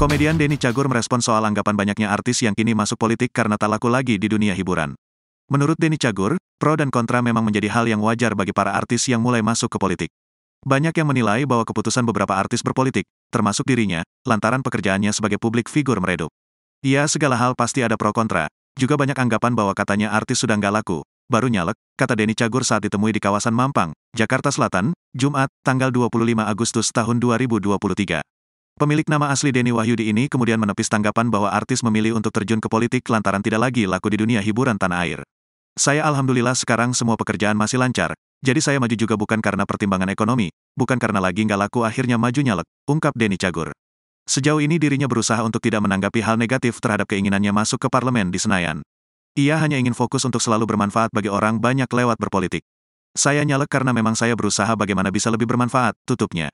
Komedian Denny Cagur merespon soal anggapan banyaknya artis yang kini masuk politik karena tak laku lagi di dunia hiburan. Menurut Denny Cagur, pro dan kontra memang menjadi hal yang wajar bagi para artis yang mulai masuk ke politik. Banyak yang menilai bahwa keputusan beberapa artis berpolitik, termasuk dirinya, lantaran pekerjaannya sebagai publik figur meredup. Ya segala hal pasti ada pro kontra, juga banyak anggapan bahwa katanya artis sudah nggak laku, baru nyalek, kata Denny Cagur saat ditemui di kawasan Mampang, Jakarta Selatan, Jumat, tanggal 25 Agustus tahun 2023. Pemilik nama asli Denny Wahyudi ini kemudian menepis tanggapan bahwa artis memilih untuk terjun ke politik lantaran tidak lagi laku di dunia hiburan tanah air. Saya alhamdulillah sekarang semua pekerjaan masih lancar, jadi saya maju juga bukan karena pertimbangan ekonomi, bukan karena lagi nggak laku akhirnya maju nyalek, ungkap Denny Cagur. Sejauh ini dirinya berusaha untuk tidak menanggapi hal negatif terhadap keinginannya masuk ke parlemen di Senayan. Ia hanya ingin fokus untuk selalu bermanfaat bagi orang banyak lewat berpolitik. Saya nyalek karena memang saya berusaha bagaimana bisa lebih bermanfaat, tutupnya.